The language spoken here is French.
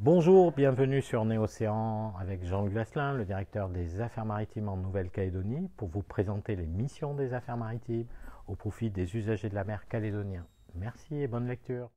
Bonjour, bienvenue sur Néocéan avec Jean luc Glaslin, le directeur des affaires maritimes en Nouvelle-Calédonie, pour vous présenter les missions des affaires maritimes au profit des usagers de la mer calédonien. Merci et bonne lecture.